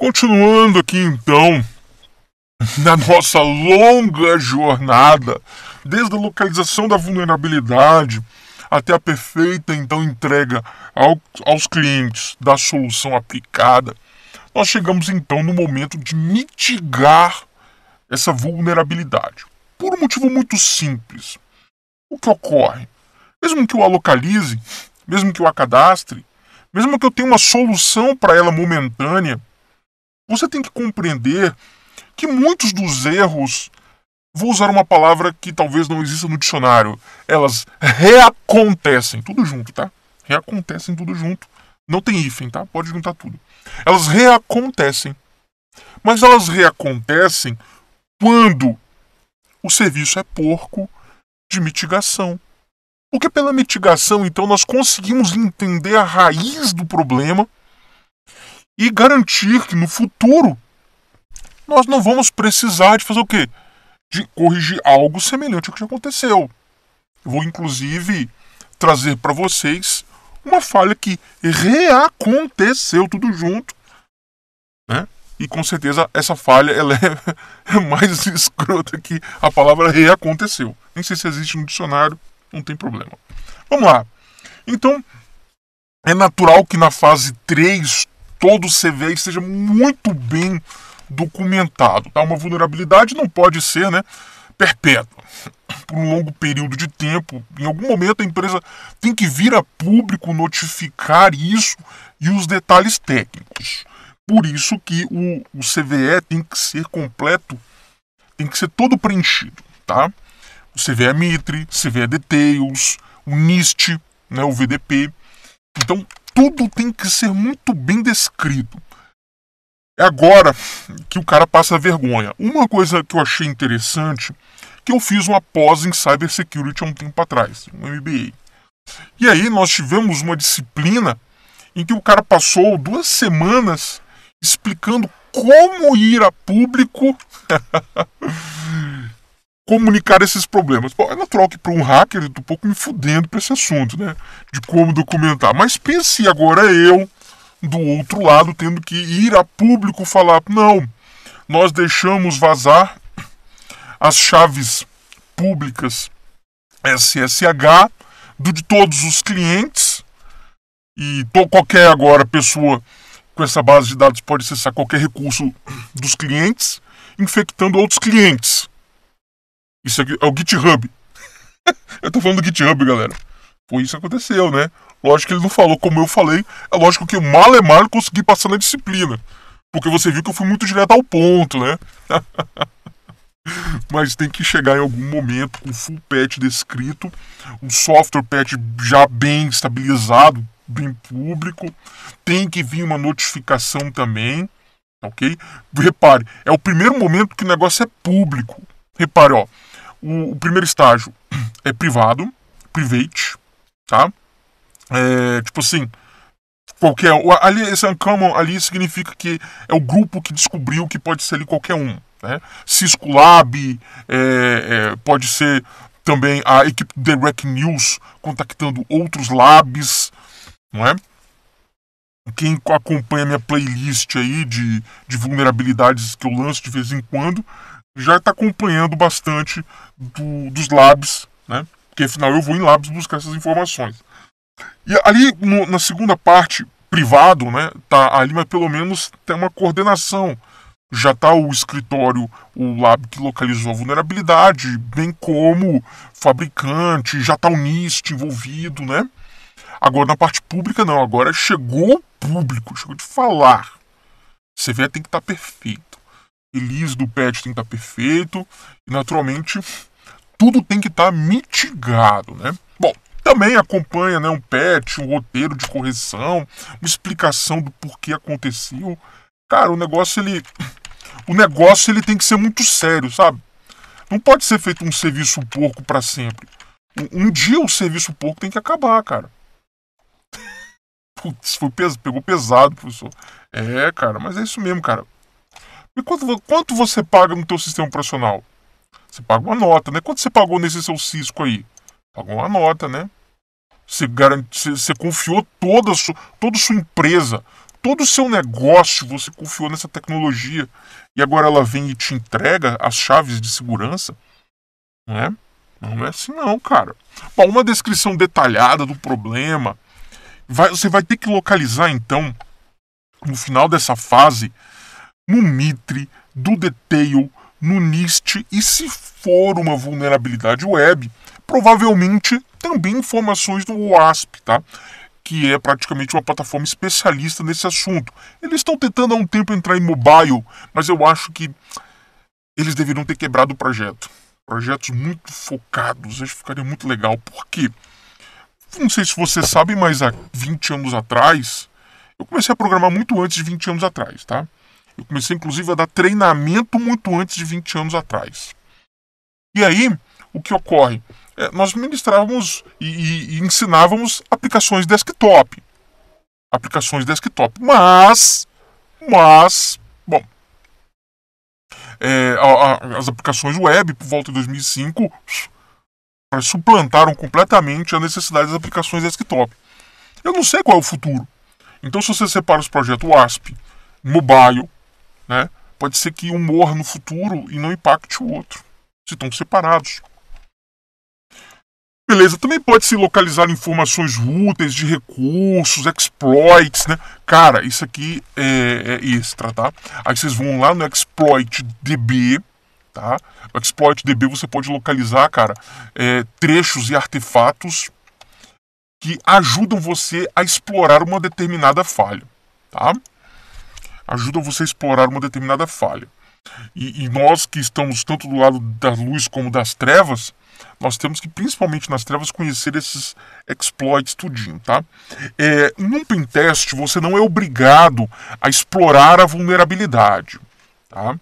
Continuando aqui então na nossa longa jornada, desde a localização da vulnerabilidade até a perfeita então entrega ao, aos clientes da solução aplicada, nós chegamos então no momento de mitigar essa vulnerabilidade. Por um motivo muito simples. O que ocorre? Mesmo que eu a localize, mesmo que eu a cadastre, mesmo que eu tenha uma solução para ela momentânea, você tem que compreender que muitos dos erros, vou usar uma palavra que talvez não exista no dicionário, elas reacontecem, tudo junto, tá? Reacontecem tudo junto. Não tem hífen, tá? Pode juntar tudo. Elas reacontecem. Mas elas reacontecem quando o serviço é porco de mitigação. Porque pela mitigação, então, nós conseguimos entender a raiz do problema e garantir que no futuro nós não vamos precisar de fazer o quê? De corrigir algo semelhante ao que já aconteceu. Eu vou inclusive trazer para vocês uma falha que reaconteceu tudo junto, né? E com certeza essa falha ela é, é mais escrota que a palavra reaconteceu. Nem sei se existe no dicionário, não tem problema. Vamos lá. Então, é natural que na fase 3 todo o CVE esteja muito bem documentado. Tá? Uma vulnerabilidade não pode ser né, perpétua. Por um longo período de tempo, em algum momento a empresa tem que vir a público notificar isso e os detalhes técnicos. Por isso que o, o CVE tem que ser completo, tem que ser todo preenchido. Tá? O CVE Mitre, CVE Details, o NIST, né, o VDP. Então tudo tem que ser muito bem descrito. É agora que o cara passa vergonha. Uma coisa que eu achei interessante, que eu fiz uma pós em cybersecurity há um tempo atrás, um MBA. E aí nós tivemos uma disciplina em que o cara passou duas semanas explicando como ir a público comunicar esses problemas. Bom, é natural que para um hacker eu estou um pouco me fudendo para esse assunto, né? De como documentar. Mas pense agora eu, do outro lado, tendo que ir a público falar: não, nós deixamos vazar as chaves públicas SSH do de todos os clientes e qualquer agora pessoa com essa base de dados pode acessar qualquer recurso dos clientes, infectando outros clientes. Isso aqui é o GitHub. eu tô falando do GitHub, galera. Foi isso que aconteceu, né? Lógico que ele não falou como eu falei. É lógico que mal é mal consegui passar na disciplina. Porque você viu que eu fui muito direto ao ponto, né? Mas tem que chegar em algum momento com full patch descrito, um software patch já bem estabilizado, bem público. Tem que vir uma notificação também, ok? Repare, é o primeiro momento que o negócio é público. Repare, ó, o, o primeiro estágio é privado, private, tá? É, tipo assim, qualquer. Ali, esse uncommon ali significa que é o grupo que descobriu que pode ser ali qualquer um. Né? Cisco Lab, é, é, pode ser também a equipe do Direct News contactando outros labs, não é? Quem acompanha minha playlist aí de, de vulnerabilidades que eu lanço de vez em quando, já está acompanhando bastante do, dos labs, né? Porque afinal eu vou em labs buscar essas informações. E ali no, na segunda parte, privado, né? Tá ali, mas pelo menos tem uma coordenação. Já está o escritório, o lab que localizou a vulnerabilidade, bem como fabricante, já está o NIST envolvido, né? Agora na parte pública não, agora chegou o público, chegou de falar. Você vê, tem que estar tá perfeito release do patch tem tá que estar perfeito. E naturalmente tudo tem que estar tá mitigado, né? Bom, também acompanha né, um patch, um roteiro de correção, uma explicação do porquê aconteceu. Cara, o negócio ele. O negócio ele tem que ser muito sério, sabe? Não pode ser feito um serviço porco para sempre. Um, dia o serviço porco tem que acabar, cara. Putz, foi pes pegou pesado, professor. É, cara, mas é isso mesmo, cara. E quanto, quanto você paga no teu sistema operacional? Você paga uma nota, né? Quanto você pagou nesse seu Cisco aí? Pagou uma nota, né? Você, garante, você, confiou toda a sua, toda a sua empresa, todo o seu negócio, você confiou nessa tecnologia. E agora ela vem e te entrega as chaves de segurança, né? Não é assim não, cara. Bom, uma descrição detalhada do problema. Vai, você vai ter que localizar, então, no final dessa fase, no Mitre, do Detail, no NIST e, se for uma vulnerabilidade web, provavelmente também informações do WASP, tá? que é praticamente uma plataforma especialista nesse assunto. Eles estão tentando há um tempo entrar em mobile, mas eu acho que eles deveriam ter quebrado o projeto. Projetos muito focados, acho que ficaria muito legal. porque, Não sei se vocês sabem, mas há 20 anos atrás, eu comecei a programar muito antes de 20 anos atrás, tá? Eu comecei, inclusive, a dar treinamento muito antes de 20 anos atrás. E aí, o que ocorre? É, nós ministrávamos e, e, e ensinávamos aplicações desktop. Aplicações desktop. Mas, mas, bom, é, a, a, as aplicações web por volta de 2005 suplantaram completamente a necessidade das aplicações desktop. Eu não sei qual é o futuro. Então, se você separa os projetos WASP, Mobile, né? Pode ser que um morra no futuro e não impacte o outro, se estão separados. Beleza, também pode se localizar informações úteis de recursos, exploits, né? Cara, isso aqui é, é extra, tá? Aí vocês vão lá no exploit DB, tá? O exploit DB você pode localizar, cara, é, trechos e artefatos que ajudam você a explorar uma determinada falha, tá? ajudam você a explorar uma determinada falha. E, e nós que estamos tanto do lado da luz como das trevas, nós temos que, principalmente nas trevas, conhecer esses exploits tudinho, tá? É, num pentest, você não é obrigado a explorar a vulnerabilidade, tá?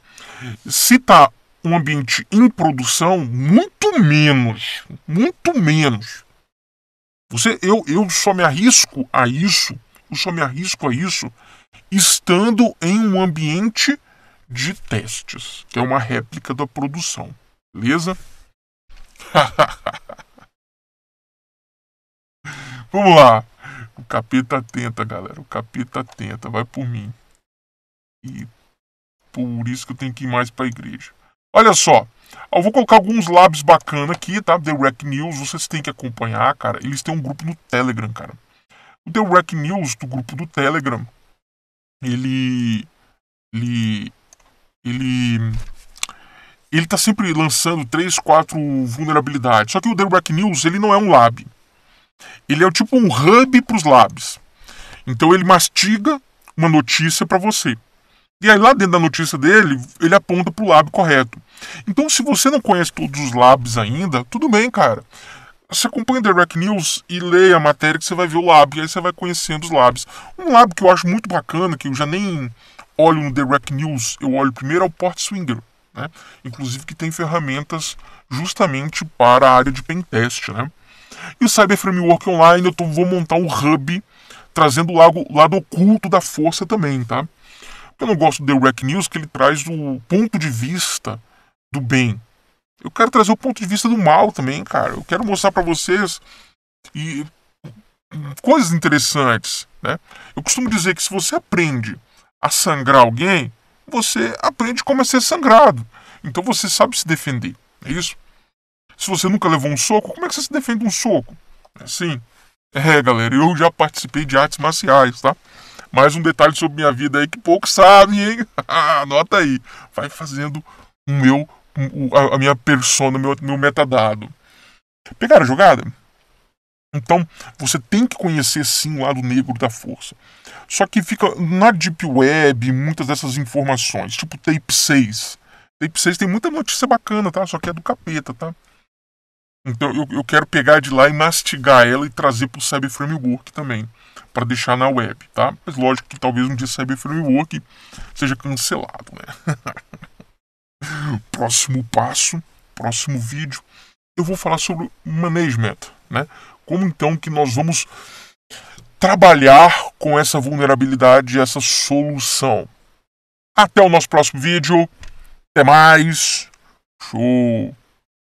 Se tá um ambiente em produção, muito menos, muito menos. Você, eu, eu só me arrisco a isso, eu só me arrisco a isso estando em um ambiente de testes, que é uma réplica da produção. Beleza? Vamos lá. O capeta tenta, galera. O capeta tenta. Vai por mim. E por isso que eu tenho que ir mais para a igreja. Olha só. Eu vou colocar alguns labs bacana aqui, tá? The wreck News, vocês têm que acompanhar, cara. Eles têm um grupo no Telegram, cara. O The wreck News, do grupo do Telegram, ele ele ele ele tá sempre lançando três, quatro vulnerabilidades. Só que o Black News, ele não é um lab. Ele é tipo um hub para os labs. Então ele mastiga uma notícia para você. E aí lá dentro da notícia dele, ele aponta para o lab correto. Então se você não conhece todos os labs ainda, tudo bem, cara. Você acompanha o The Rack News e lê a matéria que você vai ver o lab, e aí você vai conhecendo os labs. Um lab que eu acho muito bacana, que eu já nem olho no The Rack News, eu olho primeiro ao é Port Swinger, né? Inclusive que tem ferramentas justamente para a área de pentest, né? E o Cyber Framework Online, eu tô, vou montar um hub trazendo o lado, lado oculto da força também, tá? Eu não gosto do The Rack News, que ele traz o ponto de vista do bem, eu quero trazer o ponto de vista do mal também, cara. Eu quero mostrar para vocês e coisas interessantes, né? Eu costumo dizer que se você aprende a sangrar alguém, você aprende como é ser sangrado. Então você sabe se defender, é isso? Se você nunca levou um soco, como é que você se defende um soco? Assim, é galera, eu já participei de artes marciais, tá? Mais um detalhe sobre minha vida aí que poucos sabem, hein? Anota aí. Vai fazendo o meu a, minha persona, meu, meu metadado. Pegaram a jogada? Então, você tem que conhecer sim o lado negro da força. Só que fica na Deep Web muitas dessas informações, tipo Tape 6. Tape 6 tem muita notícia bacana, tá? Só que é do capeta, tá? Então eu, eu quero pegar de lá e mastigar ela e trazer para o Cyber Framework também, para deixar na web, tá? Mas lógico que talvez um dia Cyber Framework seja cancelado, né? próximo passo, próximo vídeo, eu vou falar sobre management, né? Como então que nós vamos trabalhar com essa vulnerabilidade, essa solução. Até o nosso próximo vídeo. Até mais. Show.